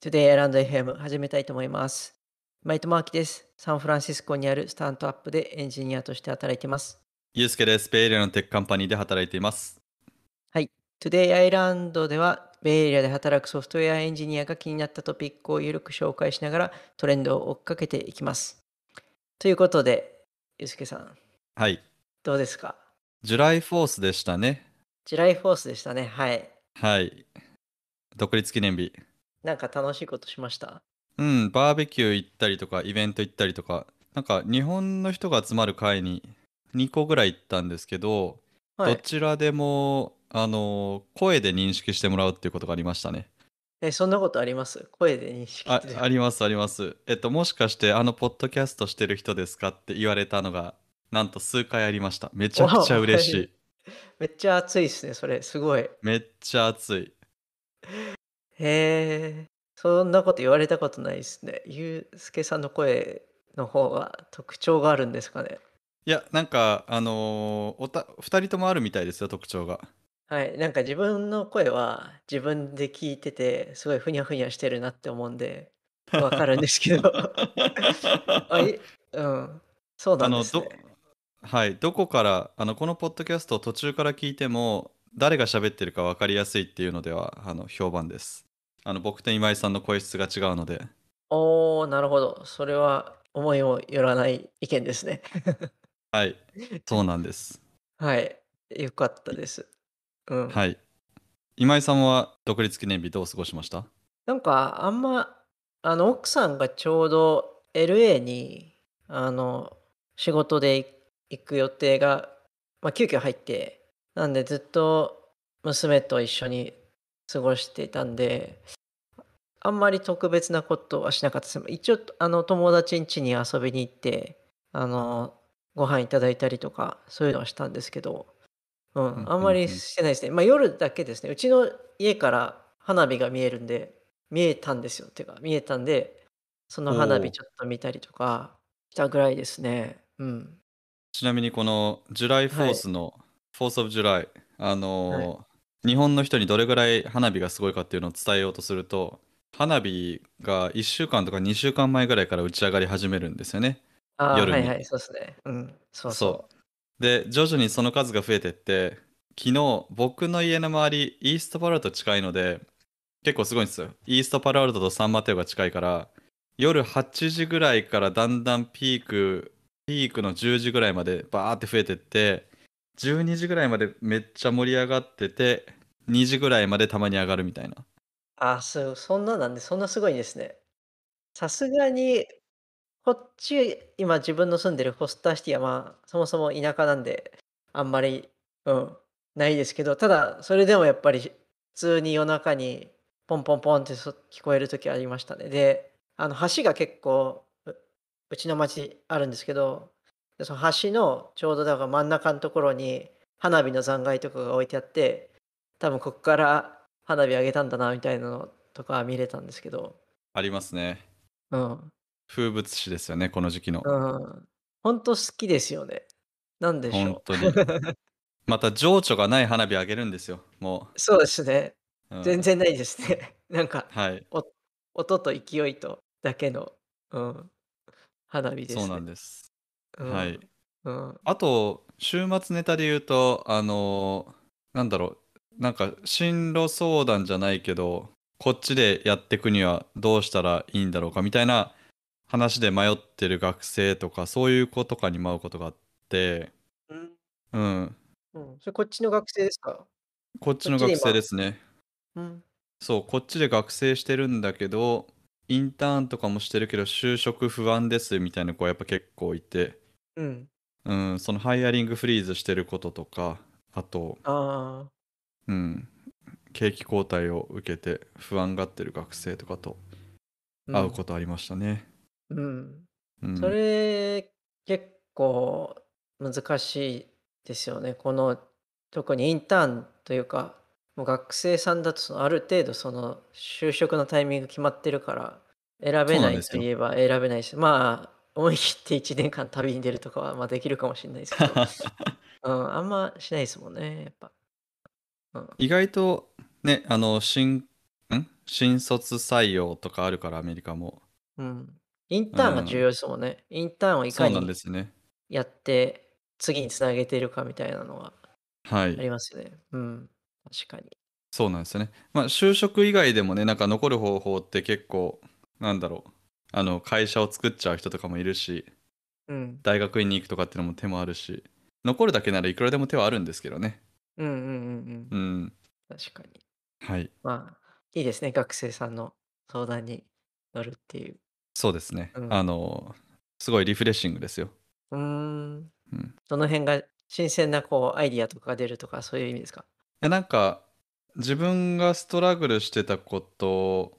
Today L&FM 始めたいと思います。トマー明です。サンフランシスコにあるスタントアップでエンジニアとして働いています。ユースケです。ベイリアのテックカンパニーで働いています。はい。Today アイランドでは、ベイエリアで働くソフトウェアエンジニアが気になったトピックをゆるく紹介しながらトレンドを追っかけていきます。ということで、ユースケさん。はい。どうですかジュライフォースでしたね。ジュライフォースでしたね。はい。はい。独立記念日。なんか楽しいことしましたうん、バーベキュー行ったりとか、イベント行ったりとか、なんか日本の人が集まる会に2個ぐらい行ったんですけど、はどちらでも、あの声で認識してもらうっていうことがありましたね。え、そんなことあります声で認識っあ、て。ありますあります。えっと、もしかしてあのポッドキャストしてる人ですかって言われたのが、なんと数回ありました。めちゃくちゃ嬉しい。めっちゃ熱いですね、それ。すごい。めっちゃ熱い。へえ、そんなこと言われたことないすね。ゆうすけさんの声の方は特徴があるんですかね？いや、なんか、あの、おた2人ともあるみたいですよ、特徴が。はい、なんか自分の声は自分で聞いてて、すごいふにゃふにゃしてるなって思うんで、分かるんですけど。あ、いうん、そうなんですね。はい、どこからあの、このポッドキャストを途中から聞いても、誰が喋ってるか分かりやすいっていうのでは、あの、評判です。あの僕と今井さんの声質が違うのでおおなるほどそれは思いもよらない意見ですねはいそうなんですはいよかったです、うん、はい今井さんは独立記念日どう過ごしましたなんかあんまあの奥さんがちょうど LA にあの仕事で行く予定が、まあ、急遽入ってなんでずっと娘と一緒に過ごしていたんであんまり特別なことはしなかったです一応あの友達ん家に遊びに行ってあのご飯いただいたりとかそういうのはしたんですけど、うん、あんまりしてないですね、まあ、夜だけですねうちの家から花火が見えるんで見えたんですよてか見えたんでその花火ちょっと見たりとかしたぐらいですね、うん、ちなみにこのジュライフォースの、はい、フォース・オブ・ジュライあの、はい日本の人にどれぐらい花火がすごいかっていうのを伝えようとすると花火が1週間とか2週間前ぐらいから打ち上がり始めるんですよね。あ夜に、はいはい、そうですね。うん、そうそうで徐々にその数が増えてって昨日僕の家の周りイーストパラルト近いので結構すごいんですよ。イーストパラルトとサンマテオが近いから夜8時ぐらいからだんだんピークピークの10時ぐらいまでバーって増えてって12時ぐらいまでめっちゃ盛り上がってて2時ぐらいまでたまに上がるみたいなあそうそんななんでそんなすごいんですねさすがにこっち今自分の住んでるホスターシティはまあそもそも田舎なんであんまりうんないですけどただそれでもやっぱり普通に夜中にポンポンポンって聞こえる時ありましたねであの橋が結構うちの町あるんですけどでその橋のちょうどだから真ん中のところに花火の残骸とかが置いてあって多分ここから花火あげたんだなみたいなのとか見れたんですけどありますねうん風物詩ですよねこの時期のうん本当好きですよねなんでしょう本当に また情緒がない花火あげるんですよもうそうですね、うん、全然ないですね なんか、はい、音と勢いとだけの、うん、花火です、ね、そうなんですはい、うん、あと週末ネタで言うとあのー、なんだろうなんか進路相談じゃないけどこっちでやっていくにはどうしたらいいんだろうかみたいな話で迷ってる学生とかそういう子とかに舞うことがあって、うん、うん、それこっちの学生ですかこっちの学生ですね。うん、そうこっちで学生してるんだけどインターンとかもしてるけど就職不安ですみたいな子はやっぱ結構いてうん。そのハイアリングフリーズしてることとか、あと、あうん、景気後退を受けて不安がってる学生とかと会うことありましたね。うん。うん、それ、結構難しいですよね。この、特にインターンというか、もう学生さんだとある程度その就職のタイミング決まってるから選べないといえば選べないしまあ思い切って1年間旅に出るとかは、まあ、できるかもしれないですけど、うん、あんましないですもんね、やっぱ。うん、意外とね、あの、新、ん新卒採用とかあるから、アメリカも。うん。インターンが重要ですもんね。うん、インターンをいかにやって、次につなげてるかみたいなのはありますよね。はい、うん、確かに。そうなんですよね。まあ、就職以外でもね、なんか残る方法って結構、なんだろう。あの会社を作っちゃう人とかもいるし、うん、大学院に行くとかっていうのも手もあるし残るだけならいくらでも手はあるんですけどねうんうんうんうん、うん、確かにはいまあいいですね学生さんの相談に乗るっていうそうですね、うん、あのすごいリフレッシングですようんうんどの辺が新鮮なこうアイディアとかが出るとかそういう意味ですかなんか自分がストラグルしてたこと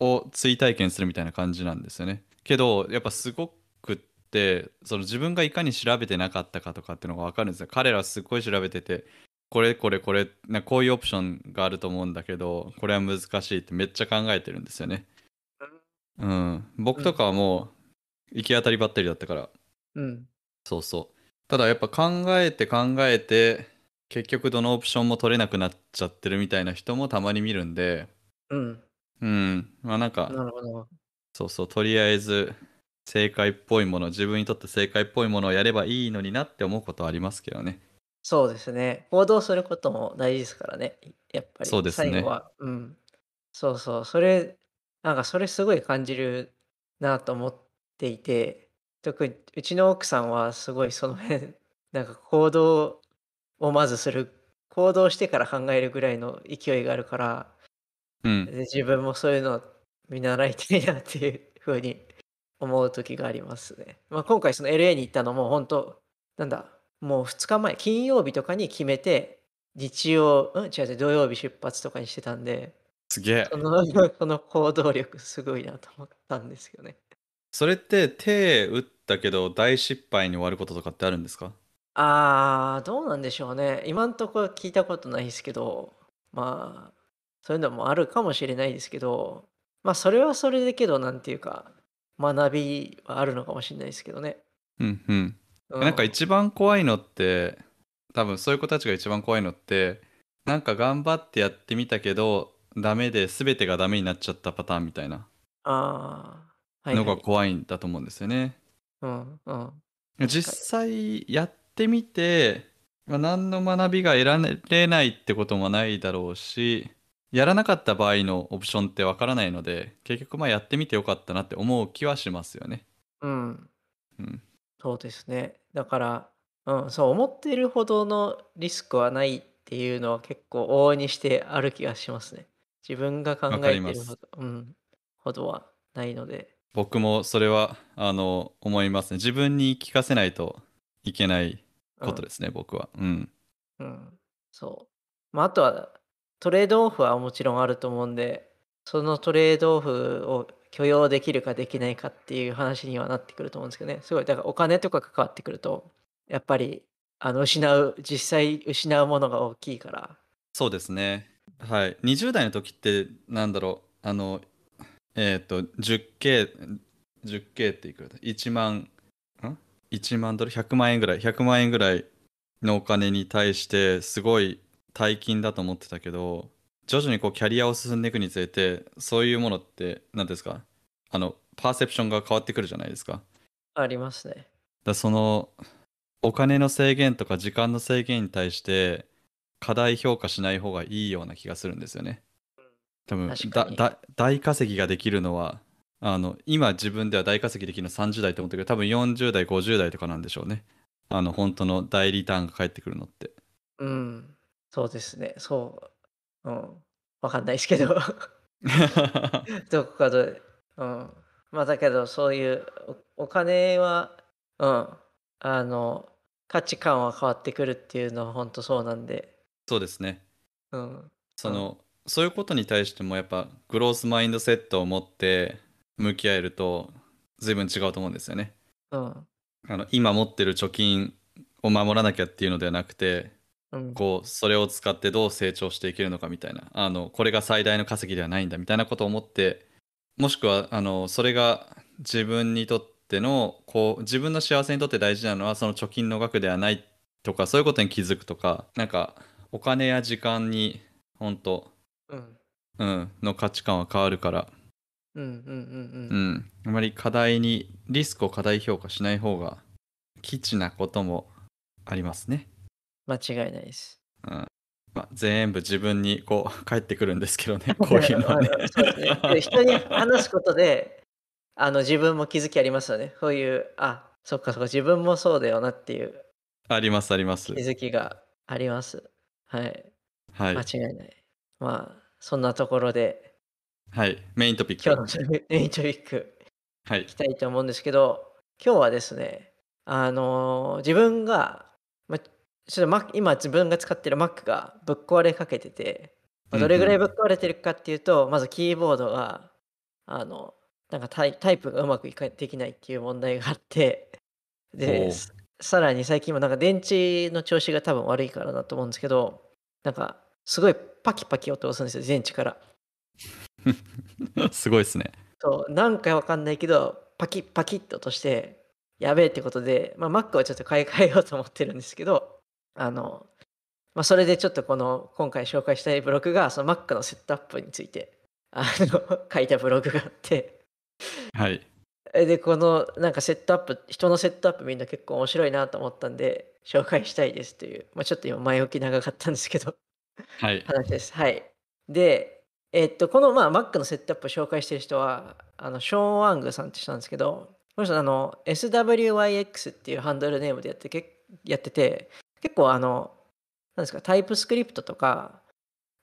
を追体験するみたいな感じなんですよね。けどやっぱすごくってその自分がいかに調べてなかったかとかっていうのが分かるんですよ。彼らすっごい調べててこれこれこれなこういうオプションがあると思うんだけどこれは難しいってめっちゃ考えてるんですよね。うん、僕とかはもう行き当たりばったりだったから、うん、そうそうただやっぱ考えて考えて結局どのオプションも取れなくなっちゃってるみたいな人もたまに見るんで、うん、うん。まあなんか、なるほど。そうそう、とりあえず正解っぽいもの、自分にとって正解っぽいものをやればいいのになって思うことはありますけどね。そうですね。行動することも大事ですからね。やっぱり。そうですね。最後は。うん。そうそう。それ、なんかそれすごい感じるなと思っていて、特にうちの奥さんはすごいその辺、なんか行動をまずする、行動してから考えるぐらいの勢いがあるから、うん、で自分もそういうのを見習いたいなっていうふうに思う時がありますね。まあ、今回その LA に行ったのも本当なんだもう2日前金曜日とかに決めて日曜、うん、違う違う土曜日出発とかにしてたんですげえその その行動力すごいなと思ったんですよね。それって手打ったけど大失敗に終わることとかってあるんですかあーどうなんでしょうね今んとこ聞いたことないですけどまあそういうのもあるかもしれないですけど、まあそれはそれでけど、なんていうか、学びはあるのかもしれないですけどね。うんうん。うん、なんか一番怖いのって、多分そういう子たちが一番怖いのって、なんか頑張ってやってみたけど、ダメで全てがダメになっちゃったパターンみたいなのが怖いんだと思うんですよね。うんうん、実際やってみて、まあ、何の学びが得られないってこともないだろうしやらなかった場合のオプションってわからないので結局まあやってみてよかったなって思う気はしますよね。うん、うん、そうですねだから、うん、そう思ってるほどのリスクはないっていうのは結構往々にしてある気がしますね。自分が考えてるほど,、うん、ほどはないので。僕もそれはあの思いますね。自分に聞かせないといけないことですね、うん、僕は。うん。うん、そう。まあ、あとはトレードオフはもちろんあると思うんで、そのトレードオフを許容できるかできないかっていう話にはなってくると思うんですけどね。すごい、だからお金とか関わってくると、やっぱり、あの、失う、実際失うものが大きいから。そうですね。はい。20代の時って、なんだろう、あの、えっ、ー、と、10K、10K っていくらだ ?1 万、ん ?1 万ドル ?100 万円ぐらい、100万円ぐらいのお金に対して、すごい大金だと思ってたけど徐々にこうキャリアを進んでいくにつれてそういうものって何ですかあのパーセプションが変わってくるじゃないですかありますねだそのお金の制限とか時間の制限に対して過大評価しない方がいいような気がするんですよね多分大稼ぎができるのはあの今自分では大稼ぎできるのは30代と思ってるけど多分40代50代とかなんでしょうねあの本当の大リターンが返ってくるのってうんそうですね、そう。うん。わかんないですけど。どこかで、うん。まあだけど、そういうお、お金は、うん。あの、価値観は変わってくるっていうのは本当そうなんで。そうですね。うん。そうんのそういうことに対してもやっぱグロースマインドセットを持って向き合えると随分違うと思うんですよね。うん。あの今持ってる貯金を守らなきゃっていうのではなくてうん。こうそれを使ってどう成長していけるのかみたいなあのこれが最大の稼ぎではないんだみたいなことを思ってもしくはあのそれが自分にとってのこう自分の幸せにとって大事なのはその貯金の額ではないとかそういうことに気づくとかなんかお金や時間に本当、うんうん、の価値観は変わるからうんうんうんうん、うん、あまり課題にリスクを過大評価しない方が基地なこともありますね間違いないです。うん。ま全部自分にこう 返ってくるんですけどね、こういうのはね。人に話すことで、あの自分も気づきありますよね。そういう、あそっかそっか、自分もそうだよなっていう。ありますあります。気づきがあります。はい。はい、間違いない。まあ、そんなところで。はい、メイントピック。今日のメイントピック。はい。いきたいと思うんですけど、今日はですね、あのー、自分が、まちょっと今自分が使ってる Mac がぶっ壊れかけてて、まあ、どれぐらいぶっ壊れてるかっていうと、うんうん、まずキーボードがあのなんかタイタイプがうまくいかできないっていう問題があってでさらに最近もなんか電池の調子が多分悪いからだと思うんですけどなんかすごいパキパキ音をするんですよ電池から すごいっすねそうなんかわかんないけどパキッパキッと落としてやべえってことで、まあ、Mac はちょっと買い替えようと思ってるんですけどあの、まあ、それでちょっとこの今回紹介したいブログがその Mac のセットアップについてあの 書いたブログがあってはいでこのなんかセットアップ人のセットアップみんな結構面白いなと思ったんで紹介したいですという、まあ、ちょっと今前置き長かったんですけどはい、話ですはいでえー、っとこの、まあ、Mac のセットアップを紹介してる人はあのショーン・ワングさんって人なんですけどこの人あの SWYX っていうハンドルネームでやってけやってて結構あの、なんですか、タイプスクリプトとか、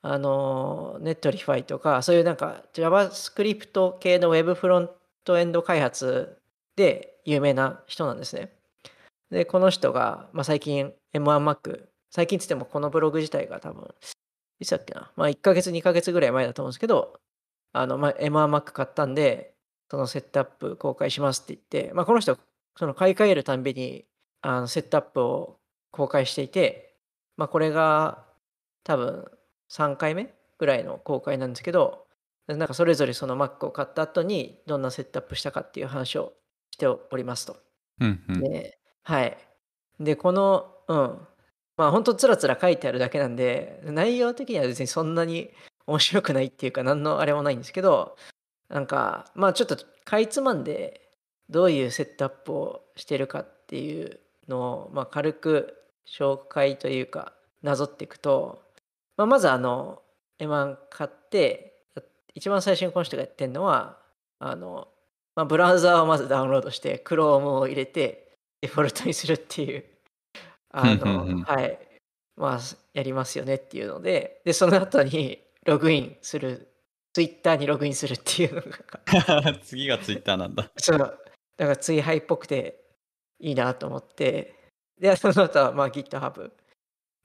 あの、ネットリファイとか、そういうなんか JavaScript 系の Web フロントエンド開発で有名な人なんですね。で、この人が、まあ、最近 M1Mac、最近つってもこのブログ自体が多分、いつだっけな、まあ、1ヶ月、2ヶ月ぐらい前だと思うんですけど、あの、まあ、M1Mac 買ったんで、そのセットアップ公開しますって言って、まあ、この人、その買い替えるたんびに、あのセットアップを公開していて、まあ、これが多分3回目ぐらいの公開なんですけどなんかそれぞれその Mac を買った後にどんなセットアップしたかっていう話をしておりますと。うんうん、ではいでこのうんまあ本当つらつら書いてあるだけなんで内容的には別にそんなに面白くないっていうか何のあれもないんですけどなんかまあちょっとかいつまんでどういうセットアップをしてるかっていうのを、まあ、軽く紹介というかなぞっていくと、まあ、まずあの M1 買って一番最初にこの人がやってるのはあの、まあ、ブラウザーをまずダウンロードして Chrome を入れてデフォルトにするっていうあの、はいまあ、やりますよねっていうのででその後にログインするツイッターにログインするっていうのが 次がツイッターなんだそうだからツイハイっぽくていいなと思ってで、その後は、まあ、GitHub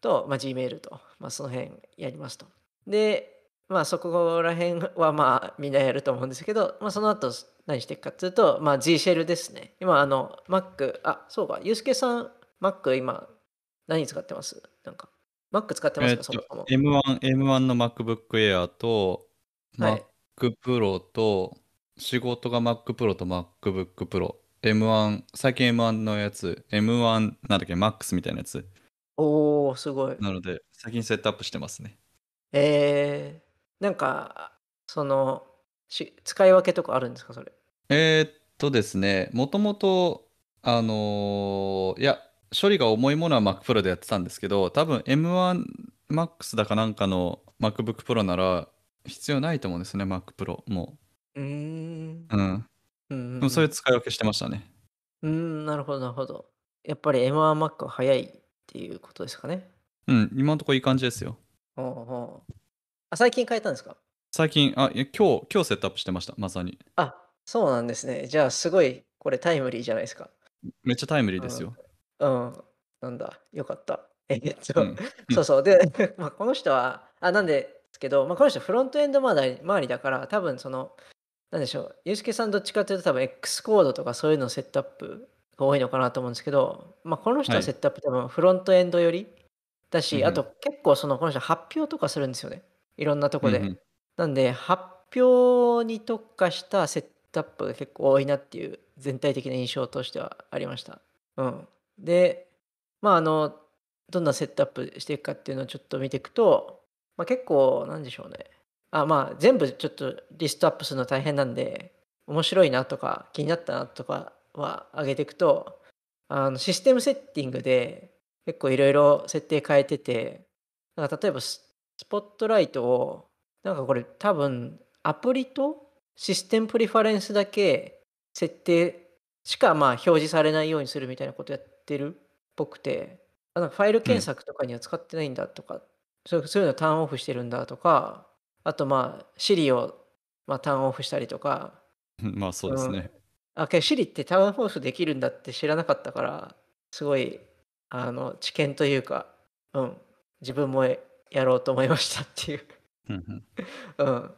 と、まあ、Gmail と、まあ、その辺やりますと。で、まあ、そこら辺は、まあ、みんなやると思うんですけど、まあ、その後何していくかっていうと、まあ、G シェルですね。今、あの、Mac、あ、そうか、ユースケさん、Mac 今、何使ってますなんか、Mac 使ってますか、えー、そもそも。M1、M1 の MacBook Air と、はい、MacPro と、仕事が MacPro と MacBook Pro M1、最近 M1 のやつ、M1 なんだっけ、MAX みたいなやつ。おー、すごい。なので、最近セットアップしてますね。えー、なんか、そのし、使い分けとかあるんですか、それ。えー、っとですね、もともと、あのー、いや、処理が重いものは Mac Pro でやってたんですけど、多分 M1 Max だかなんかの MacBook Pro なら必要ないと思うんですね、Mac Pro もう。ん。うん。うんうんそういう使い分けしてましたね。うん、なるほど、なるほど。やっぱり M1Mac は早いっていうことですかね。うん、今のところいい感じですよ。ほううあ最近変えたんですか最近、あ、今日、今日セットアップしてました、まさに。あ、そうなんですね。じゃあ、すごい、これタイムリーじゃないですか。めっちゃタイムリーですよ。うん、うん、なんだ、よかった。えっと、うん、そうそう。で、まあ、この人は、あ、なんですけど、まあ、この人フロントエンド周り周りだから、多分その、何でしょう、ユースケさんどっちかというと多分 X コードとかそういうのセットアップが多いのかなと思うんですけど、まあ、この人はのセットアップ多分フロントエンドよりだし、あと結構そのこの人発表とかするんですよね。いろんなとこうで。ん。なんで発表に特化したセットアップが結構多いなっていう全体的な印象としてはありました。うん。で、まああの、どんなセットアップしていくかっていうのをちょっと見ていくと、まあ、結構なんでしょうね。あまあ全部ちょっとリストアップするの大変なんで面白いなとか気になったなとかは上げていくとあのシステムセッティングで結構いろいろ設定変えててなんか例えばスポットライトをなんかこれ多分アプリとシステムプリファレンスだけ設定しかまあ表示されないようにするみたいなことやってるっぽくてあのファイル検索とかには使ってないんだとか、うん、そういうのターンオフしてるんだとかあとまあシリを、まあ、ターンオフしたりとか まあそうですね、うん、あけシリってターンオフできるんだって知らなかったからすごいあの知見というか、うん、自分もやろうと思いましたっていう うん、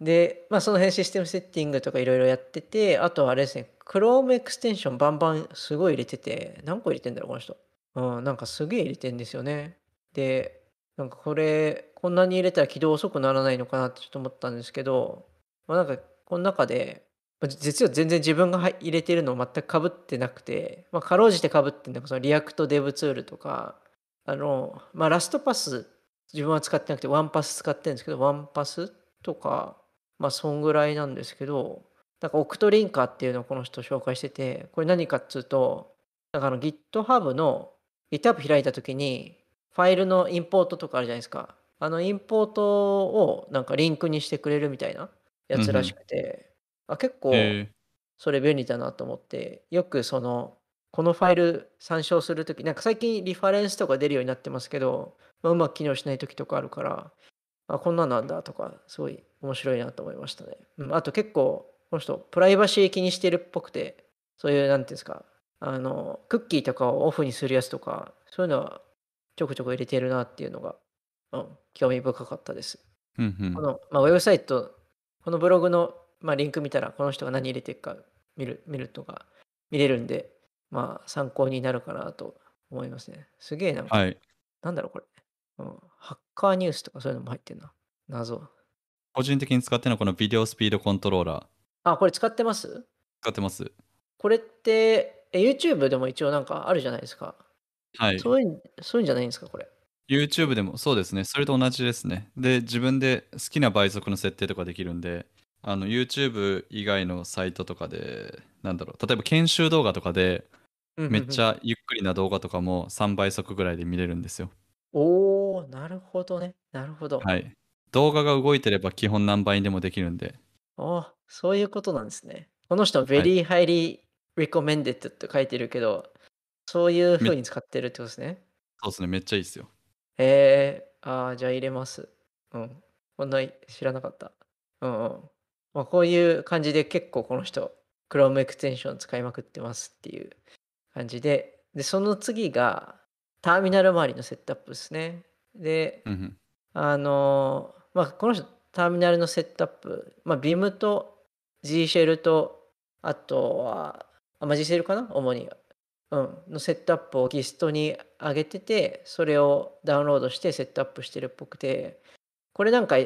で、まあ、その辺システムセッティングとかいろいろやっててあとはあれですね Chrome エクステンションバンバンすごい入れてて何個入れてんだろうこの人、うん、なんかすげえ入れてんですよねでなんかこれこんなに入れたら起動遅くならないのかなってちょっと思ったんですけど、まあ、なんかこの中で実は全然自分が入れてるのを全くかぶってなくて、まあ、かろうじてかぶってんかそのリアクトデブツールとかあの、まあ、ラストパス自分は使ってなくてワンパス使ってるんですけどワンパスとかまあそんぐらいなんですけどなんかオクトリンカーっていうのをこの人紹介しててこれ何かっつうとなんかあの GitHub の GitHub 開いた時にファイルのインポートとかあるじゃないですかあのインポートをなんかリンクにしてくれるみたいなやつらしくて、うん、あ結構それ便利だなと思ってよくそのこのファイル参照するときなんか最近リファレンスとか出るようになってますけど、まあ、うまく機能しないときとかあるからあこんななんだとかすごい面白いなと思いましたね、うん、あと結構この人プライバシー気にしてるっぽくてそういう何ていうんですかあのクッキーとかをオフにするやつとかそういうのはちょくちょく入れてるなっていうのが、うん、興味深かったです。この、まあ、ウェブサイト、このブログの、まあ、リンク見たら、この人が何入れてくか見る見るとか、見れるんで、まあ、参考になるかなと思いますね。すげえなはい、なんだろうこれ、うん。ハッカーニュースとかそういうのも入ってるな。謎。個人的に使ってるのはこのビデオスピードコントローラー。あ、これ使ってます使ってます。これってえ、YouTube でも一応なんかあるじゃないですか。はい。そういうそういうんじゃないんですか、これ。YouTube でもそうですね。それと同じですね。で、自分で好きな倍速の設定とかできるんで、あの YouTube 以外のサイトとかで、なんだろう、例えば研修動画とかで、めっちゃゆっくりな動画とかも3倍速ぐらいで見れるんですよ。おー、なるほどね。なるほど。はい。動画が動いてれば基本何倍にでもできるんで。ああ、そういうことなんですね。この人は Very Highly Recommended って書いてるけど、そういうふうに使ってるってことですね。そうですね。めっちゃいいですよ。えー、ああ、じゃあ入れます。うん。こんな知らなかった。うんうん。まあ、こういう感じで結構この人、Chrome エクステンション使いまくってますっていう感じで、で、その次が、ターミナル周りのセットアップですね。で、あのー、まあ、この人、ターミナルのセットアップ、まあ、Vim と G シェルと、あとは、あまあ、G シェルかな主にうん、のセットアップをギストに上げててそれをダウンロードしてセットアップしてるっぽくてこれなんか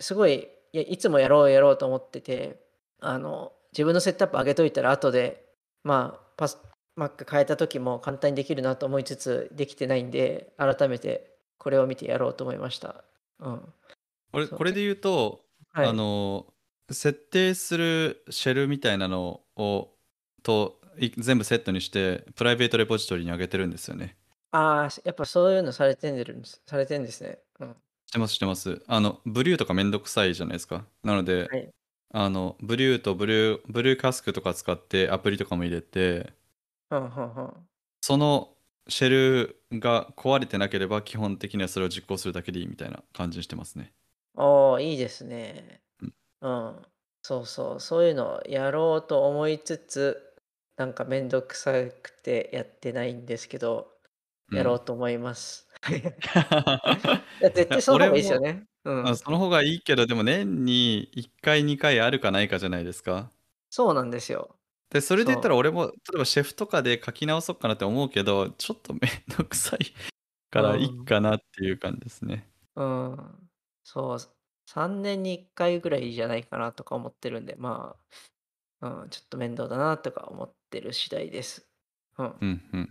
すごいいやいつもやろうやろうと思っててあの自分のセットアップ上げといたら後でまあパスマック変えた時も簡単にできるなと思いつつできてないんで改めてこれを見てやろうと思いました。うん、俺これで言うと、はい、あの設定するシェルみたいなのをと全部セットにしてプライベートレポジトリに上げてるんですよね。ああ、やっぱそういうのされてんでるんですされてんですね。うん、してますしてます。あの、ブリューとかめんどくさいじゃないですか。なので、はい、あの、ブリューとブリュー、ブリューカスクとか使ってアプリとかも入れて、そのシェルが壊れてなければ基本的にはそれを実行するだけでいいみたいな感じにしてますね。ああ、いいですね。うん、うん。そうそう、そういうのをやろうと思いつつ、なんか面倒くさくてやってないんですけど、やろうと思います。いや絶対その俺方がいいですよね。うん、あその方がいいけど、でも年に1回、2回あるかないかじゃないですか。そうなんですよ。で、それで言ったら俺も、例えばシェフとかで書き直そうかなって思うけど、ちょっと面倒くさいからいいかなっていう感じですね。うん。そう。3年に1回ぐらいじゃないかなとか思ってるんで、まあ、うん、ちょっと面倒だなとか思ってってる次第です。うん。うんうん、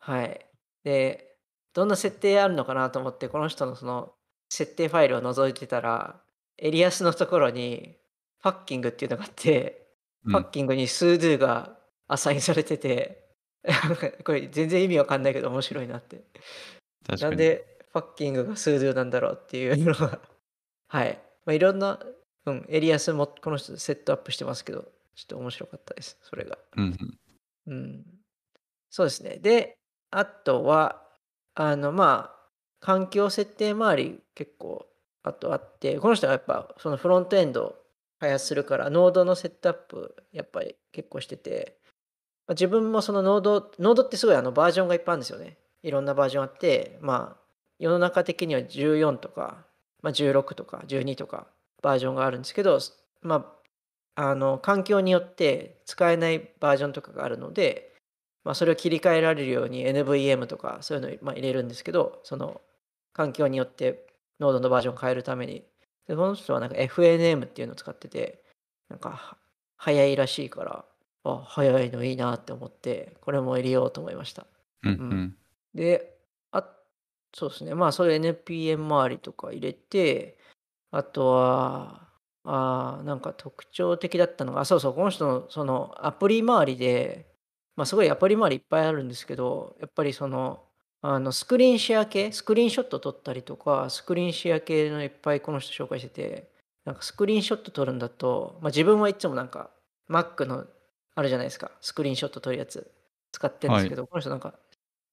はい。で、どんな設定あるのかなと思って、この人のその設定ファイルを覗いてたら、エリアスのところに、ファッキングっていうのがあって、パッキングにスードゥがアサインされてて、これ全然意味わかんないけど面白いなって。なんでァッキングがスードゥなんだろうっていうのが、はい。まあ、いろんな、うん、エリアスもこの人セットアップしてますけど、ちょっと面白かったです、それが。うん、うん、そうですね。で、あとは、あの、まあ、環境設定周り結構、あとあって、この人はやっぱ、そのフロントエンド開発するから、ノードのセットアップ、やっぱり結構してて、まあ、自分もそのノード、ノードってすごいあのバージョンがいっぱいあるんですよね。いろんなバージョンあって、まあ、世の中的には14とか、まあ、16とか12とかバージョンがあるんですけど、まあ、あの環境によって使えないバージョンとかがあるので、まあ、それを切り替えられるように NVM とかそういうのをまあ入れるんですけどその環境によってノードのバージョンを変えるためにでこの人はなんか FNM っていうのを使っててなんか早いらしいからあ早いのいいなって思ってこれも入れようと思いました。うんうん、であそうですねまあそういう NPM 周りとか入れてあとはああ、なんか特徴的だったのが、あ、そうそう、この人のそのアプリ周りで、ま、すごいアプリ周りいっぱいあるんですけど、やっぱりその、あのスクリーンシェア系、スクリーンショット撮ったりとか、スクリーンシェア系のいっぱいこの人紹介してて、なんかスクリーンショット撮るんだと、ま、自分はいつもなんか Mac のあるじゃないですか、スクリーンショット撮るやつ使ってんですけど、この人なんか、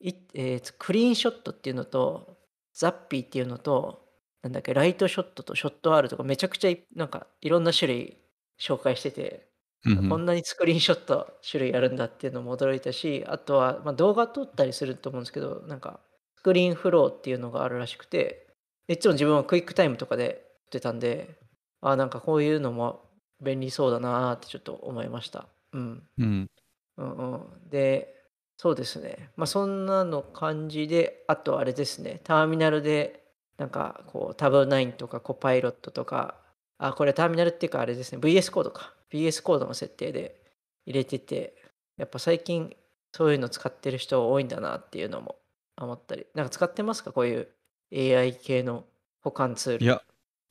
いええ、スクリーンショットっていうのと、ザッピーっていうのとなんだっけライトショットとショット R とかめちゃくちゃなんかいろんな種類紹介してて、うんうん、こんなにスクリーンショット種類あるんだっていうのも驚いたしあとは、まあ、動画撮ったりすると思うんですけどなんかスクリーンフローっていうのがあるらしくていつも自分はクイックタイムとかで撮ってたんであなんかこういうのも便利そうだなってちょっと思いました。うん、うん、うんうんでそうですねまあそんなの感じであとあれですねターミナルでなんかこうタブ9とかコパイロットとかあこれターミナルっていうかあれですね VS コードか VS コードの設定で入れててやっぱ最近そういうの使ってる人多いんだなっていうのも思ったりなんか使ってますかこういう AI 系の保管ツールいや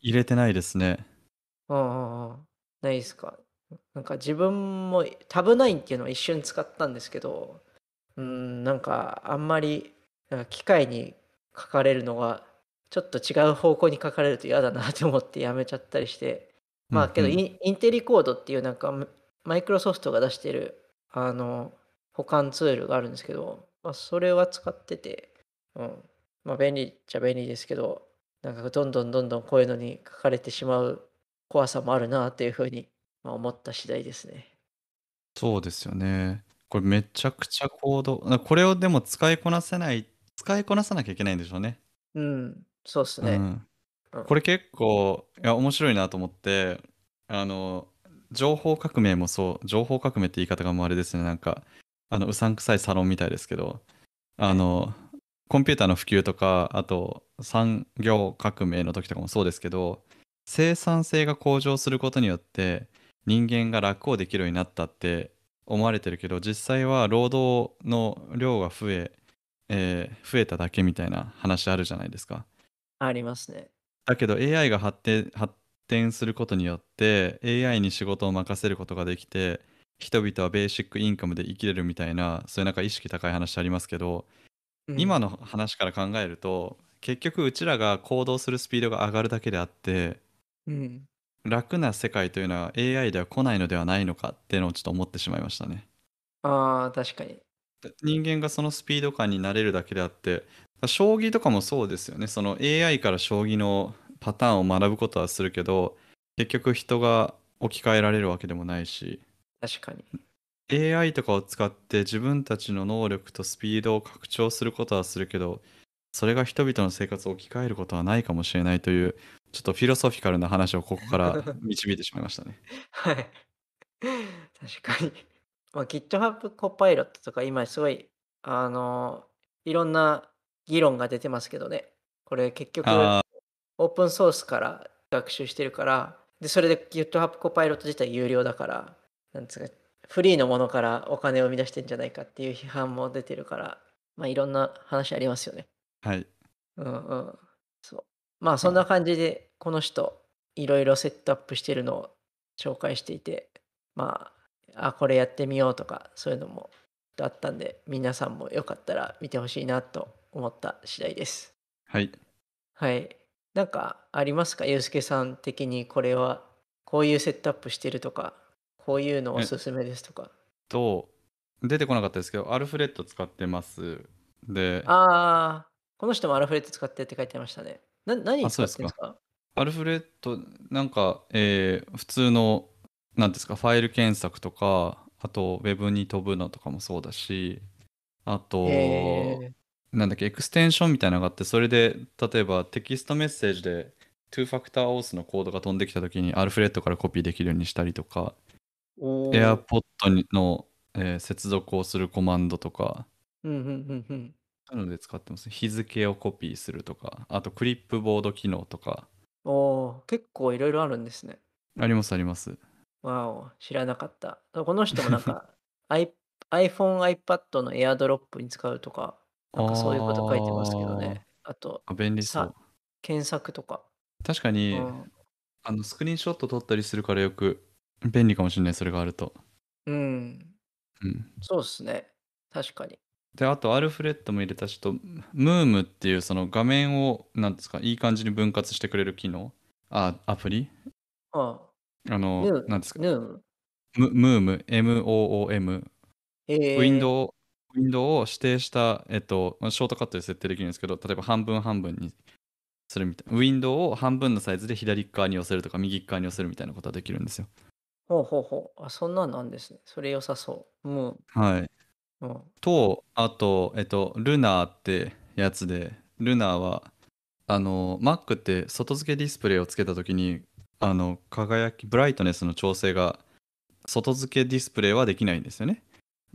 入れてないですねうんないですかなんか自分もタブ9っていうのは一瞬使ったんですけどうんなんかあんまりなんか機械に書かれるのがちょっと違う方向に書かれると嫌だなと思ってやめちゃったりしてまあけどインうんうん、インテリコードっていうなんかマイクロソフトが出してるあの保管ツールがあるんですけど、まあ、それは使ってて、うんまあ、便利っちゃ便利ですけどなんかどんどんどんどんこういうのに書かれてしまう怖さもあるなというふうに思った次第ですね。そうですよね。これめちゃくちゃコードこれをでも使いこなせない使いこなさなきゃいけないんでしょうね。うん。そうっすね、うん、これ結構いや面白いなと思ってあの情報革命もそう情報革命って言い方がもうあれですねなんかあのうさんくさいサロンみたいですけどあの、コンピューターの普及とかあと産業革命の時とかもそうですけど生産性が向上することによって人間が楽をできるようになったって思われてるけど実際は労働の量が増ええー、増えただけみたいな話あるじゃないですか。ありますね。だけど AI が発展発展することによって AI に仕事を任せることができて人々はベーシックインカムで生きれるみたいなそういうなんか意識高い話ありますけど、うん、今の話から考えると結局うちらが行動するスピードが上がるだけであって、うん、楽な世界というのは AI では来ないのではないのかっていうのをちょっと思ってしまいましたね。あー確かに人間がそのスピード感になれるだけであって将棋とかもそうですよねその AI から将棋のパターンを学ぶことはするけど結局人が置き換えられるわけでもないし確かに AI とかを使って自分たちの能力とスピードを拡張することはするけどそれが人々の生活を置き換えることはないかもしれないというちょっとフィロソフィカルな話をここから 導いてしまいましたねはい確かに、まあ、GitHub コパイロットとか今すごいあのいろんな議論が出てますけどね。これ結局、オープンソースから学習してるから、で、それで GitHub コパイロット自体有料だから、なんつうか、フリーのものからお金を生み出してんじゃないかっていう批判も出てるから、まあいろんな話ありますよね。はい。うんうん。そう。まあそんな感じで、この人、いろいろセットアップしてるのを紹介していて、まあ、あ、これやってみようとか、そういうのもあったんで、皆さんもよかったら見てほしいなと思った次第です。はい。はい。なんかありますかユースケさん的にこれはこういうセットアップしてるとかこういうのおすすめですとか。と出てこなかったですけどアルフレッド使ってます。で。ああこの人もアルフレッド使ってって書いてましたね。な何使ってんですかアルフレッドなんか、えー、普通の何ですかファイル検索とかあとウェブに飛ぶのとかもそうだしあと、えなんだっけ、エクステンションみたいなのがあって、それで、例えばテキストメッセージで、2ファクターオースのコードが飛んできたときに、アルフレッドからコピーできるようにしたりとか、AirPod の、えー、接続をするコマンドとか、うんうんうんうん。なので使ってます。日付をコピーするとか、あとクリップボード機能とか。おお、結構いろいろあるんですね。ありますあります。わお、知らなかった。この人もなんか iPhone、iPad の AirDrop に使うとか、なんかそういうこと書いてますけどね。あと、あ便利そさう。検索とか。確かうに、ん。あのスクリーンショット撮ったりするからよく便利かもしれない、それがあると。うんうん。そうですね。確かに。で、あとアルフレッドも入れたしと、ムームっていうその画面を、なんですか、いい感じに分割してくれる機能、あ、アプリああ、あの、なんですか、ー、ヌムムーム、MOOM、ウー。ィンえー、ドウウィンドウを指定した、えっと、ショートカットで設定できるんですけど、例えば半分半分にするみたいな。ウィンドウを半分のサイズで左側に寄せるとか、右側に寄せるみたいなことはできるんですよ。ほうほうほう。あ、そんなんなんですね。それ良さそう。うん。はい。うん、と、あと、えっと、ルナーってやつで、ルナーは、あの、Mac って外付けディスプレイをつけたときに、あの、輝き、ブライトネスの調整が、外付けディスプレイはできないんですよね。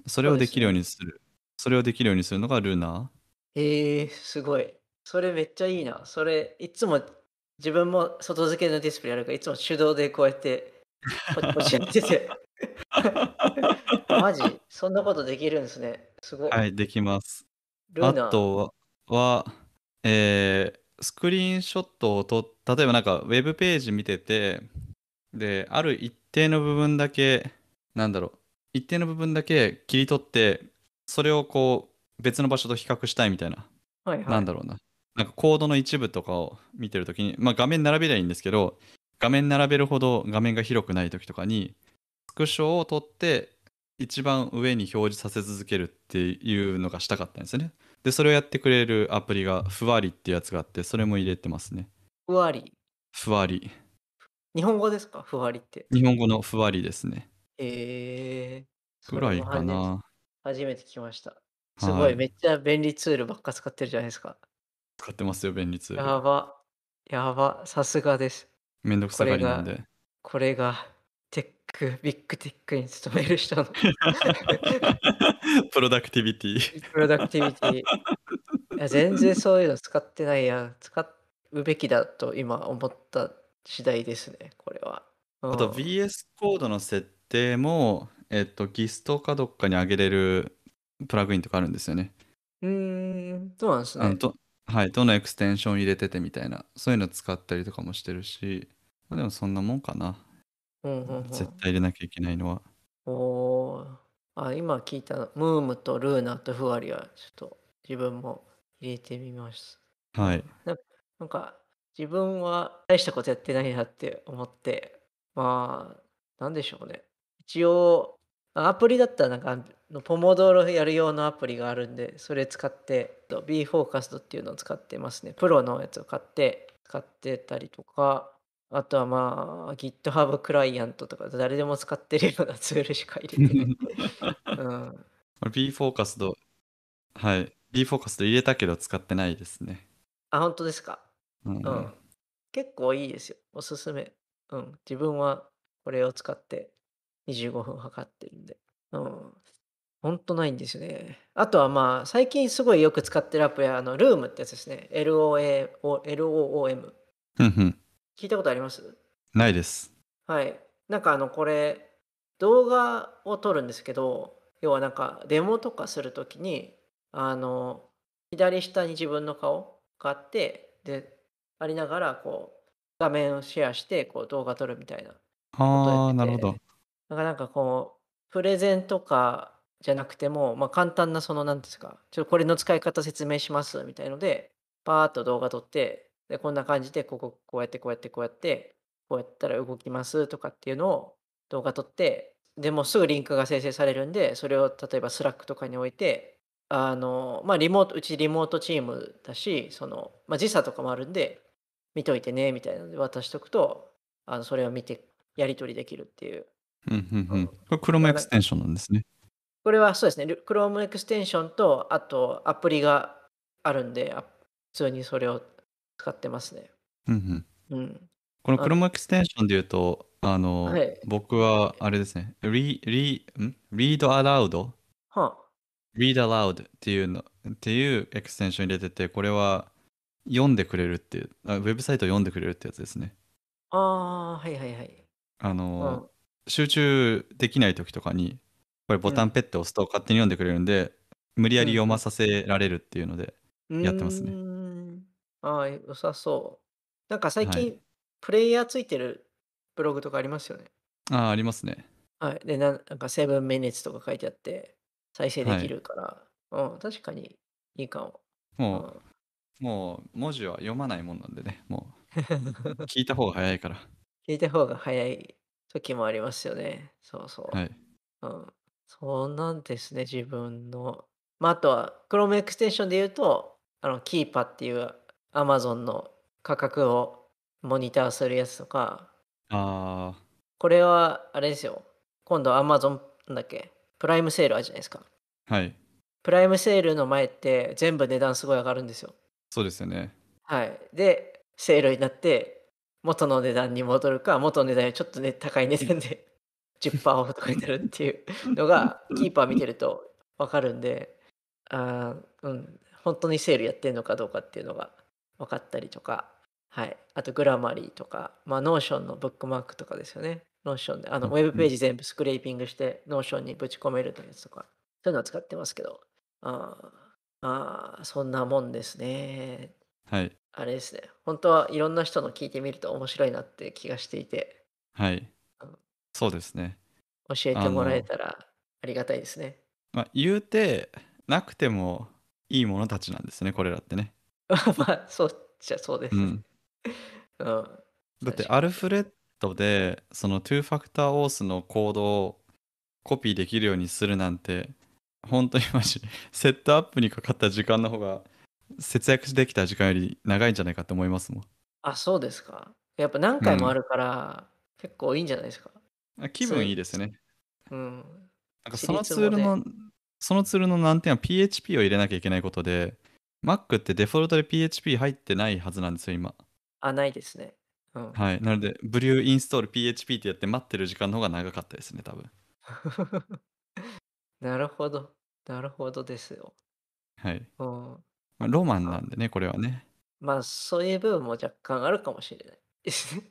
それをできるようにする。それをできるようにするのがルーナー。えー、すごい。それめっちゃいいな。それ、いつも自分も外付けのディスプレイあるから、いつも手動でこうやって、こっちやってて。マジそんなことできるんですね。すごい。はい、できます。ルナあとは、えー、スクリーンショットをと、例えばなんかウェブページ見てて、で、ある一定の部分だけ、なんだろう、一定の部分だけ切り取ってそれをこう別の場所と比較したいみたいな、はいはい、なんだろうななんかコードの一部とかを見てるときに、まあ、画面並べりゃいいんですけど画面並べるほど画面が広くないときとかにスクショを取って一番上に表示させ続けるっていうのがしたかったんですねでそれをやってくれるアプリがふわりってやつがあってそれも入れてますねふわりふわり日本語ですかふわりって日本語のふわりですねえー、ぐらいかな初めて聞きました。すごはい、めっちゃ便利ツールばっか使ってるじゃないですか。使ってますよ、便利ツール。やば、やば、さすがです。めんどくさがりなんで。これが、テック、ビッグテックに勤める人の プロダクティビティ。プロダクティビティ。いや、全然そういうの使ってないや、使うべきだと今思った次第ですね、これは。うあと VS コードの設定もえっと、ギストかどっかに上げれるプラグインとかあるんですよね。うーん、そうなんですね。はい、どのエクステンション入れててみたいな、そういうの使ったりとかもしてるし、まあ、でもそんなもんかな。うんうんうん、絶対入れなきゃいけないのは。おあ今聞いたムームとルーナとフワリはちょっと自分も入れてみます。はい。なんか自分は大したことやってないなって思ってまあなんでしょうね。一応あアプリだったらなんかのポモドーロやる用のアプリがあるんでそれ使って B フォーカストっていうのを使ってますねプロのやつを買って使ってたりとかあとはまあ GitHub クライアントとか誰でも使ってるようなツールしか入れてない、ん、B フォーカストはい B フォーカスト入れたけど使ってないですねあ本当ですか、うん、うん、結構いいですよおすすめうん自分はこれを使って25分測ってるんで。うん。ほんとないんですよね。あとはまあ、最近すごいよく使ってるアプリは、あの、ルームってやつですね。l o m うんうん。聞いたことありますないです。はい。なんかあの、これ、動画を撮るんですけど、要はなんか、デモとかするときに、あの、左下に自分の顔があって、で、ありながら、こう、画面をシェアして、こう、動画撮るみたいな。ああ、なるほど。だかなんかこう、プレゼンとかじゃなくても、まあ、簡単なその、なんですか、ちょっとこれの使い方説明しますみたいので、パーッと動画撮って、で、こんな感じで、ここ、こうやって、こうやって、こうやって、こうやったら動きますとかっていうのを動画撮って、でもうすぐリンクが生成されるんで、それを例えばスラックとかに置いて、あの、まあ、リモート、うちリモートチームだし、その、まあ、時差とかもあるんで、見といてね、みたいなので渡しとくと、あのそれを見てやり取りできるっていううんうんうん。これ Chrome エクステンションなんですね。これはそうですね。Chrome エクステンションと、あとアプリがあるんで、普通にそれを使ってますね。うんうん。うん、この Chrome エクステンションで言うと、あの、はい、僕はあれですね、リリん Read Aloud? はあ Read Aloud っていうのっていうエクステンション入れてて、これは読んでくれるっていうあ、ウェブサイトを読んでくれるってやつですね。ああ、はいはいはい。あの、集中できない時とかにこれボタンペッて押すと勝手に読んでくれるんで、うん、無理やり読まさせられるっていうのでやってますね。うん、ああ良さそう。なんか最近、はい、プレイヤーついてるブログとかありますよね。ああありますね。はい、でななんか7 minutes とか書いてあって再生できるから、はい、うん、確かにいいかも。もう、もう文字は読まないもんなんでねもう 聞いた方が早いから。聞いた方が早い時もありますよね。そうそはい。う。うん。そうなんですね、自分の。まあ、あとは、Chrome エクステンションで言うと、あの、キーパっていう Amazon の価格をモニターするやつとか、ああ、これは、あれですよ。今度 Amazon、なんだっけ、プライムセールあるじゃないですか。はい。プライムセールの前って全部値段すごい上がるんですよ。そうですよね。はい。で、セールになって、元の値段に戻るか、元の値段よりちょっとね、高い値段で10% オフとかになるっていうのが、キーパー見てると分かるんで、あうん、本当にセールやってるのかどうかっていうのが分かったりとか、はい、あとグラマリーとか、まあ、ノーションのブックマークとかですよね。ノーションで、あの、ウェブページ全部スクレーピングして、ノーションにぶち込めるというやつとか、そういうのを使ってますけど、ああ、そんなもんですね。はい。あれですね。本当はいろんな人の聞いてみると面白いなって気がしていて、はい。そうですね。教えてもらえたらありがたいですね。まあ、言うて、なくてもいいものたちなんですね、これらってね。まあ、そうじゃそうですん。うん。だって、アルフレッドで、その2ファクターオースのコードをコピーできるようにするなんて、本当にマジ、セットアップにかかった時間の方が節約できた時間より長いんじゃないかと思いますもん。あ、そうですか。やっぱ何回もあるから、結構いいんじゃないですか。気分いいですね。うん。なんかそのツールの、そのツールの難点は PHP を入れなきゃいけないことで、Mac ってデフォルトで PHP 入ってないはずなんですよ、今。あ、ないですね。うん、はい。なので、ブリューインストール PHP ってやって待ってる時間の方が長かったですね、多分。なるほど。なるほどですよ。はい。うん、まあ、ロマンなんでね、これはね。まあ、そういう部分も若干あるかもしれないですね。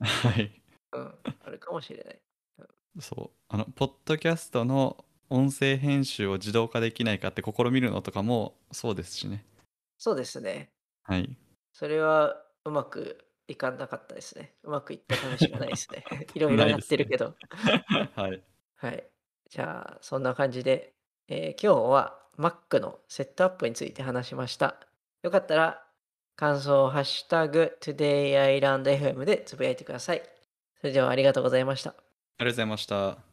はい。うん、あるかもしれない。うん、そう。あの、ポッドキャストの音声編集を自動化できないかって試みるのとかもそうですしね。そうですね。はい。それはうまくいかなかったですね。うまくいった話がないですね。いろいろやってるけど。ね、はい。はい。じゃあ、そんな感じで、えー、今日は Mac のセットアップについて話しました。よかったら感想をハッシュタグ TodayIslandFM でつぶやいてください。それではありがとうございました。ありがとうございました。